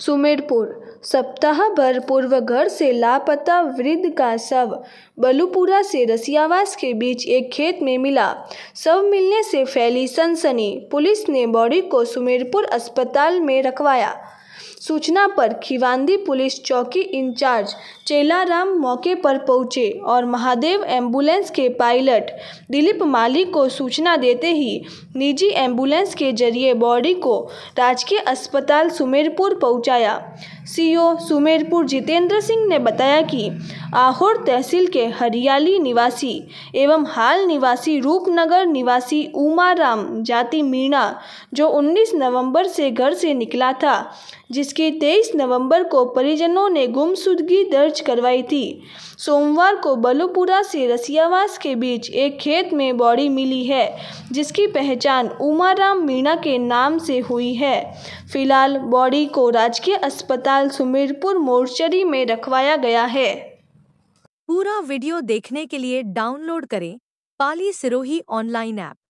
सुमेरपुर सप्ताह भर पूर्व घर से लापता वृद्ध का शव बलूपुरा से रसियावास के बीच एक खेत में मिला शव मिलने से फैली सनसनी पुलिस ने बॉडी को सुमेरपुर अस्पताल में रखवाया सूचना पर खिवांदी पुलिस चौकी इंचार्ज चेलाराम मौके पर पहुंचे और महादेव एम्बुलेंस के पायलट दिलीप माली को सूचना देते ही निजी एम्बुलेंस के जरिए बॉडी को राजकीय अस्पताल सुमेरपुर पहुंचाया सीओ सुमेरपुर जितेंद्र सिंह ने बताया कि आहोर तहसील के हरियाली निवासी एवं हाल निवासी रूपनगर निवासी उमाराम जाति मीणा जो 19 नवंबर से घर से निकला था जिसकी 23 नवंबर को परिजनों ने गुमशुदगी दर्ज करवाई थी सोमवार को बलूपुरा से रसियावास के बीच एक खेत में बॉडी मिली है जिसकी पहचान उमाराम मीणा के नाम से हुई है फिलहाल बॉडी को राजकीय अस्पताल फिलहाल सुमेरपुर मोर्चरी में रखवाया गया है पूरा वीडियो देखने के लिए डाउनलोड करें पाली सिरोही ऑनलाइन ऐप